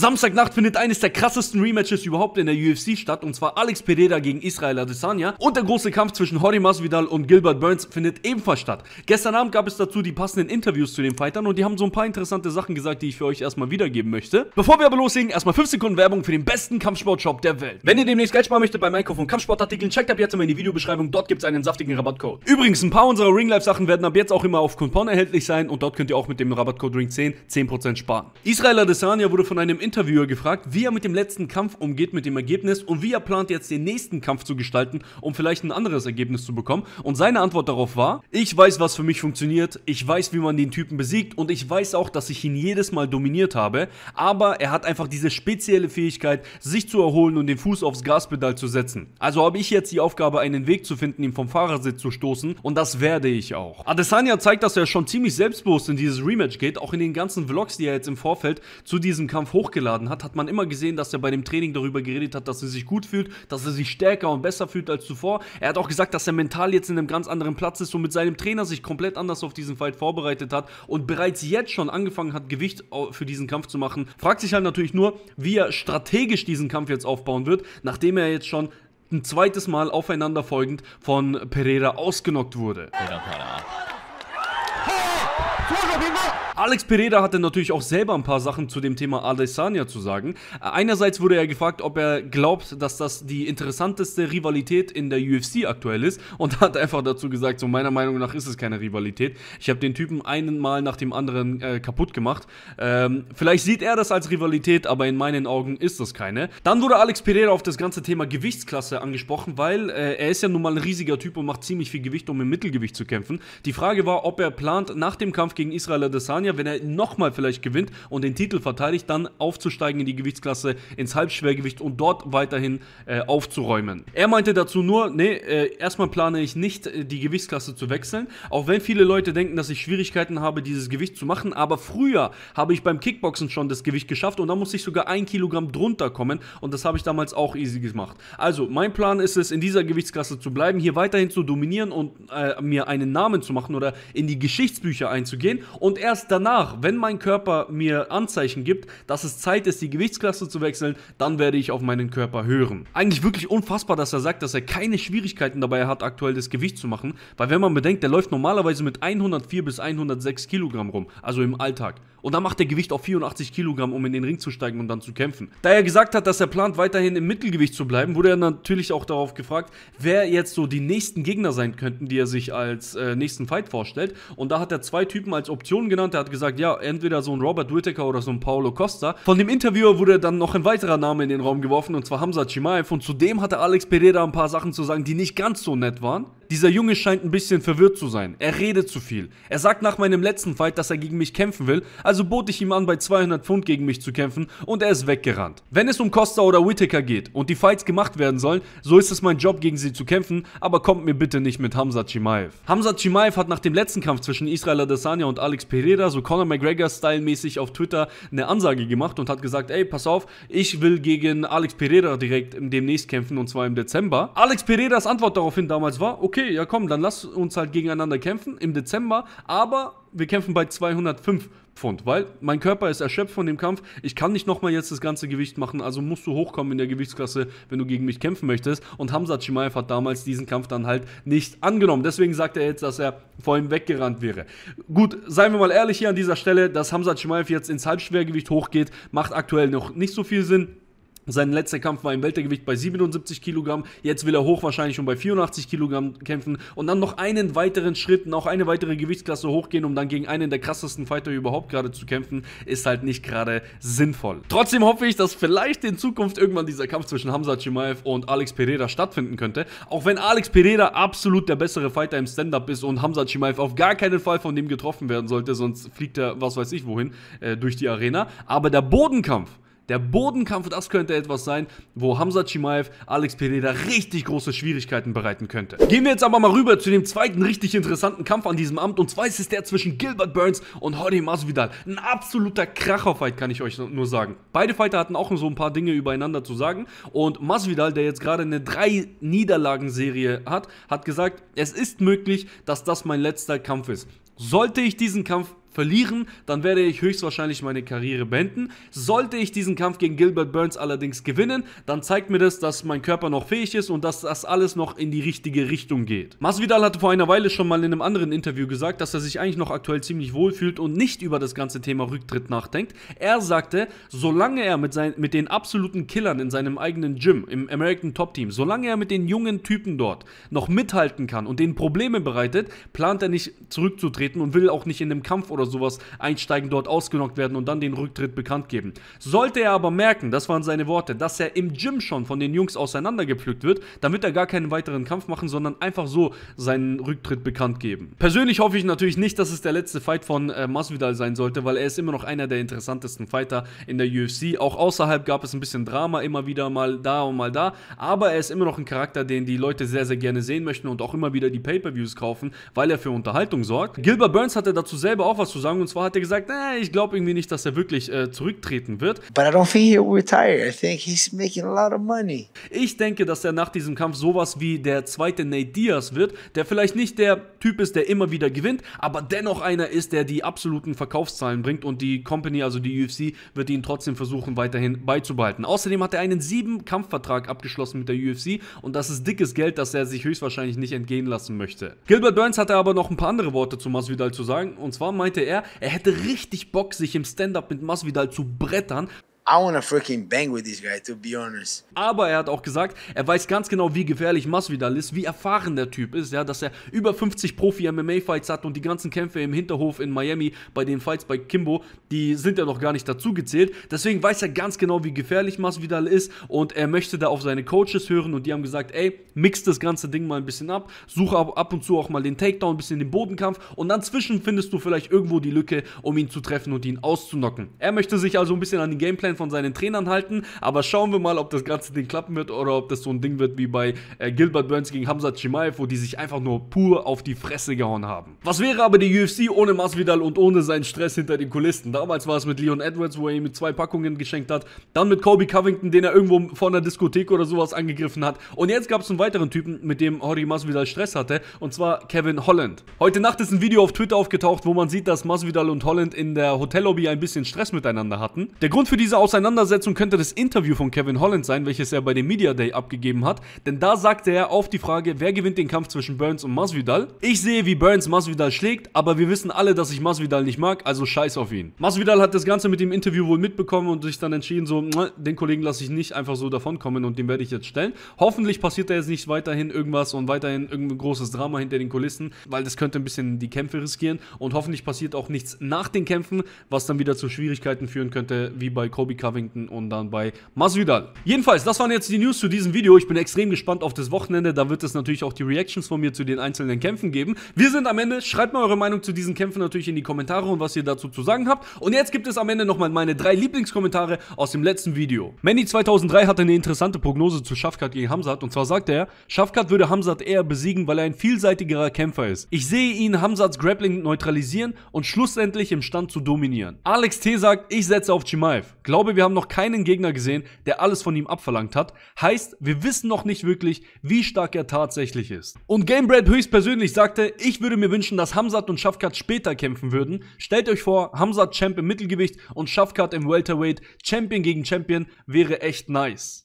Samstagnacht findet eines der krassesten Rematches überhaupt in der UFC statt und zwar Alex Pereira gegen Israel Adesanya und der große Kampf zwischen Jorge Masvidal und Gilbert Burns findet ebenfalls statt. Gestern Abend gab es dazu die passenden Interviews zu den Fightern und die haben so ein paar interessante Sachen gesagt, die ich für euch erstmal wiedergeben möchte. Bevor wir aber loslegen, erstmal 5 Sekunden Werbung für den besten Kampfsportshop der Welt. Wenn ihr demnächst Geld sparen möchtet bei Einkauf von Kampfsportartikeln, checkt ab jetzt immer in die Videobeschreibung, dort gibt es einen saftigen Rabattcode. Übrigens, ein paar unserer Ringlife-Sachen werden ab jetzt auch immer auf Coupon erhältlich sein und dort könnt ihr auch mit dem Rabattcode RING10 10% sparen. Israel Adesanya wurde von einem Interviewer gefragt, wie er mit dem letzten Kampf umgeht, mit dem Ergebnis und wie er plant, jetzt den nächsten Kampf zu gestalten, um vielleicht ein anderes Ergebnis zu bekommen. Und seine Antwort darauf war, ich weiß, was für mich funktioniert, ich weiß, wie man den Typen besiegt und ich weiß auch, dass ich ihn jedes Mal dominiert habe, aber er hat einfach diese spezielle Fähigkeit, sich zu erholen und den Fuß aufs Gaspedal zu setzen. Also habe ich jetzt die Aufgabe, einen Weg zu finden, ihn vom Fahrersitz zu stoßen und das werde ich auch. Adesanya zeigt, dass er schon ziemlich selbstbewusst in dieses Rematch geht, auch in den ganzen Vlogs, die er jetzt im Vorfeld zu diesem Kampf hochgeladen hochgeladen hat, hat man immer gesehen, dass er bei dem Training darüber geredet hat, dass er sich gut fühlt, dass er sich stärker und besser fühlt als zuvor. Er hat auch gesagt, dass er mental jetzt in einem ganz anderen Platz ist und mit seinem Trainer sich komplett anders auf diesen Fight vorbereitet hat und bereits jetzt schon angefangen hat, Gewicht für diesen Kampf zu machen. Fragt sich halt natürlich nur, wie er strategisch diesen Kampf jetzt aufbauen wird, nachdem er jetzt schon ein zweites Mal aufeinanderfolgend von Pereira ausgenockt wurde. Alex Pereira hatte natürlich auch selber ein paar Sachen zu dem Thema Adesanya zu sagen. Einerseits wurde er gefragt, ob er glaubt, dass das die interessanteste Rivalität in der UFC aktuell ist und hat einfach dazu gesagt, so meiner Meinung nach ist es keine Rivalität. Ich habe den Typen einen Mal nach dem anderen äh, kaputt gemacht. Ähm, vielleicht sieht er das als Rivalität, aber in meinen Augen ist das keine. Dann wurde Alex Pereira auf das ganze Thema Gewichtsklasse angesprochen, weil äh, er ist ja nun mal ein riesiger Typ und macht ziemlich viel Gewicht, um im Mittelgewicht zu kämpfen. Die Frage war, ob er plant, nach dem Kampf gegen Israel Adesanya Adesanya, wenn er nochmal vielleicht gewinnt und den Titel verteidigt, dann aufzusteigen in die Gewichtsklasse, ins Halbschwergewicht und dort weiterhin äh, aufzuräumen. Er meinte dazu nur, nee, äh, erstmal plane ich nicht, äh, die Gewichtsklasse zu wechseln, auch wenn viele Leute denken, dass ich Schwierigkeiten habe, dieses Gewicht zu machen, aber früher habe ich beim Kickboxen schon das Gewicht geschafft und da musste ich sogar ein Kilogramm drunter kommen und das habe ich damals auch easy gemacht. Also, mein Plan ist es, in dieser Gewichtsklasse zu bleiben, hier weiterhin zu dominieren und äh, mir einen Namen zu machen oder in die Geschichtsbücher einzugehen und erst danach, wenn mein Körper mir Anzeichen gibt, dass es Zeit ist, die Gewichtsklasse zu wechseln, dann werde ich auf meinen Körper hören. Eigentlich wirklich unfassbar, dass er sagt, dass er keine Schwierigkeiten dabei hat, aktuell das Gewicht zu machen, weil wenn man bedenkt, der läuft normalerweise mit 104 bis 106 Kilogramm rum, also im Alltag. Und dann macht er Gewicht auf 84 Kilogramm, um in den Ring zu steigen und dann zu kämpfen. Da er gesagt hat, dass er plant, weiterhin im Mittelgewicht zu bleiben, wurde er natürlich auch darauf gefragt, wer jetzt so die nächsten Gegner sein könnten, die er sich als äh, nächsten Fight vorstellt. Und da hat er zwei Typen als Option genannt. Er hat gesagt, ja, entweder so ein Robert Whittaker oder so ein Paulo Costa. Von dem Interviewer wurde dann noch ein weiterer Name in den Raum geworfen, und zwar Hamza Chimaev. Und zudem hatte Alex Pereira ein paar Sachen zu sagen, die nicht ganz so nett waren dieser Junge scheint ein bisschen verwirrt zu sein. Er redet zu viel. Er sagt nach meinem letzten Fight, dass er gegen mich kämpfen will, also bot ich ihm an, bei 200 Pfund gegen mich zu kämpfen und er ist weggerannt. Wenn es um Costa oder Whittaker geht und die Fights gemacht werden sollen, so ist es mein Job, gegen sie zu kämpfen, aber kommt mir bitte nicht mit Hamza Chimaev. Hamza Chimaev hat nach dem letzten Kampf zwischen Israel Adesanya und Alex Pereira, so Conor McGregor-Style-mäßig auf Twitter, eine Ansage gemacht und hat gesagt, ey, pass auf, ich will gegen Alex Pereira direkt demnächst kämpfen und zwar im Dezember. Alex Pereiras Antwort daraufhin damals war, okay, okay, ja komm, dann lass uns halt gegeneinander kämpfen im Dezember, aber wir kämpfen bei 205 Pfund, weil mein Körper ist erschöpft von dem Kampf. Ich kann nicht nochmal jetzt das ganze Gewicht machen, also musst du hochkommen in der Gewichtsklasse, wenn du gegen mich kämpfen möchtest. Und Hamza Chimaev hat damals diesen Kampf dann halt nicht angenommen. Deswegen sagt er jetzt, dass er vor ihm weggerannt wäre. Gut, seien wir mal ehrlich hier an dieser Stelle, dass Hamza Chimaev jetzt ins Halbschwergewicht hochgeht, macht aktuell noch nicht so viel Sinn. Sein letzter Kampf war im Weltergewicht bei 77 Kilogramm. Jetzt will er hochwahrscheinlich schon bei 84 Kilogramm kämpfen und dann noch einen weiteren Schritt, noch eine weitere Gewichtsklasse hochgehen, um dann gegen einen der krassesten Fighter überhaupt gerade zu kämpfen, ist halt nicht gerade sinnvoll. Trotzdem hoffe ich, dass vielleicht in Zukunft irgendwann dieser Kampf zwischen Hamza Chimaev und Alex Pereira stattfinden könnte. Auch wenn Alex Pereira absolut der bessere Fighter im Stand-Up ist und Hamza Chimaev auf gar keinen Fall von dem getroffen werden sollte, sonst fliegt er, was weiß ich wohin, äh, durch die Arena. Aber der Bodenkampf der Bodenkampf, das könnte etwas sein, wo Hamza Chimaev Alex Pineda richtig große Schwierigkeiten bereiten könnte. Gehen wir jetzt aber mal rüber zu dem zweiten richtig interessanten Kampf an diesem Amt. Und zwar ist es der zwischen Gilbert Burns und Jorge Masvidal. Ein absoluter Kracherfight, kann ich euch nur sagen. Beide Fighter hatten auch so ein paar Dinge übereinander zu sagen. Und Masvidal, der jetzt gerade eine Drei-Niederlagen-Serie hat, hat gesagt, es ist möglich, dass das mein letzter Kampf ist. Sollte ich diesen Kampf verlieren, dann werde ich höchstwahrscheinlich meine Karriere beenden. Sollte ich diesen Kampf gegen Gilbert Burns allerdings gewinnen, dann zeigt mir das, dass mein Körper noch fähig ist und dass das alles noch in die richtige Richtung geht. Masvidal hatte vor einer Weile schon mal in einem anderen Interview gesagt, dass er sich eigentlich noch aktuell ziemlich wohl fühlt und nicht über das ganze Thema Rücktritt nachdenkt. Er sagte, solange er mit, sein, mit den absoluten Killern in seinem eigenen Gym, im American Top Team, solange er mit den jungen Typen dort noch mithalten kann und denen Probleme bereitet, plant er nicht zurückzutreten und will auch nicht in dem Kampf oder oder sowas einsteigen, dort ausgenockt werden und dann den Rücktritt bekannt geben. Sollte er aber merken, das waren seine Worte, dass er im Gym schon von den Jungs auseinandergepflückt wird, dann wird er gar keinen weiteren Kampf machen, sondern einfach so seinen Rücktritt bekannt geben. Persönlich hoffe ich natürlich nicht, dass es der letzte Fight von äh, Masvidal sein sollte, weil er ist immer noch einer der interessantesten Fighter in der UFC. Auch außerhalb gab es ein bisschen Drama, immer wieder mal da und mal da, aber er ist immer noch ein Charakter, den die Leute sehr, sehr gerne sehen möchten und auch immer wieder die Pay-Per-Views kaufen, weil er für Unterhaltung sorgt. Gilbert Burns hatte dazu selber auch was was zu sagen. Und zwar hat er gesagt, nee, ich glaube irgendwie nicht, dass er wirklich äh, zurücktreten wird. But I don't think he will retire. I think he's making a lot of money. Ich denke, dass er nach diesem Kampf sowas wie der zweite Nate Diaz wird, der vielleicht nicht der Typ ist, der immer wieder gewinnt, aber dennoch einer ist, der die absoluten Verkaufszahlen bringt und die Company, also die UFC, wird ihn trotzdem versuchen weiterhin beizubehalten. Außerdem hat er einen sieben Kampfvertrag abgeschlossen mit der UFC und das ist dickes Geld, das er sich höchstwahrscheinlich nicht entgehen lassen möchte. Gilbert Burns hatte aber noch ein paar andere Worte zu Masvidal zu sagen und zwar meinte er, er hätte richtig Bock, sich im Stand-up mit Masvidal zu brettern I wanna freaking bang with this guy, to be honest. Aber er hat auch gesagt, er weiß ganz genau, wie gefährlich Masvidal ist, wie erfahren der Typ ist, ja, dass er über 50 Profi-MMA-Fights hat und die ganzen Kämpfe im Hinterhof in Miami bei den Fights bei Kimbo, die sind ja noch gar nicht dazu gezählt. Deswegen weiß er ganz genau, wie gefährlich Masvidal ist und er möchte da auf seine Coaches hören und die haben gesagt, ey, mix das ganze Ding mal ein bisschen ab, suche ab und zu auch mal den Takedown, ein bisschen den Bodenkampf und dann zwischen findest du vielleicht irgendwo die Lücke, um ihn zu treffen und ihn auszunocken. Er möchte sich also ein bisschen an den Gameplan von seinen Trainern halten. Aber schauen wir mal, ob das ganze Ding klappen wird oder ob das so ein Ding wird wie bei äh, Gilbert Burns gegen Hamza Chimaev, wo die sich einfach nur pur auf die Fresse gehauen haben. Was wäre aber die UFC ohne Masvidal und ohne seinen Stress hinter den Kulissen? Damals war es mit Leon Edwards, wo er ihm zwei Packungen geschenkt hat. Dann mit Kobe Covington, den er irgendwo vor einer Diskothek oder sowas angegriffen hat. Und jetzt gab es einen weiteren Typen, mit dem Jorge Masvidal Stress hatte. Und zwar Kevin Holland. Heute Nacht ist ein Video auf Twitter aufgetaucht, wo man sieht, dass Masvidal und Holland in der Hotellobby ein bisschen Stress miteinander hatten. Der Grund für diese Aus Auseinandersetzung könnte das Interview von Kevin Holland sein, welches er bei dem Media Day abgegeben hat, denn da sagte er auf die Frage, wer gewinnt den Kampf zwischen Burns und Masvidal. Ich sehe, wie Burns Masvidal schlägt, aber wir wissen alle, dass ich Masvidal nicht mag, also scheiß auf ihn. Masvidal hat das Ganze mit dem Interview wohl mitbekommen und sich dann entschieden, so, den Kollegen lasse ich nicht einfach so davonkommen und den werde ich jetzt stellen. Hoffentlich passiert da jetzt nicht weiterhin irgendwas und weiterhin irgendein großes Drama hinter den Kulissen, weil das könnte ein bisschen die Kämpfe riskieren und hoffentlich passiert auch nichts nach den Kämpfen, was dann wieder zu Schwierigkeiten führen könnte, wie bei Kobe Kobe Covington und dann bei Masvidal. Jedenfalls, das waren jetzt die News zu diesem Video. Ich bin extrem gespannt auf das Wochenende. Da wird es natürlich auch die Reactions von mir zu den einzelnen Kämpfen geben. Wir sind am Ende. Schreibt mal eure Meinung zu diesen Kämpfen natürlich in die Kommentare und was ihr dazu zu sagen habt. Und jetzt gibt es am Ende nochmal meine drei Lieblingskommentare aus dem letzten Video. Manny 2003 hatte eine interessante Prognose zu Schafkat gegen Hamzat. Und zwar sagte er, Schafkat würde Hamzat eher besiegen, weil er ein vielseitigerer Kämpfer ist. Ich sehe ihn Hamzats Grappling neutralisieren und schlussendlich im Stand zu dominieren. Alex T sagt, ich setze auf Chimaev. Glaubt glaube, wir haben noch keinen Gegner gesehen, der alles von ihm abverlangt hat. Heißt, wir wissen noch nicht wirklich, wie stark er tatsächlich ist. Und Gamebrad höchstpersönlich sagte, ich würde mir wünschen, dass Hamzat und Shafkat später kämpfen würden. Stellt euch vor, Hamzat Champ im Mittelgewicht und Shafkat im Welterweight, Champion gegen Champion, wäre echt nice.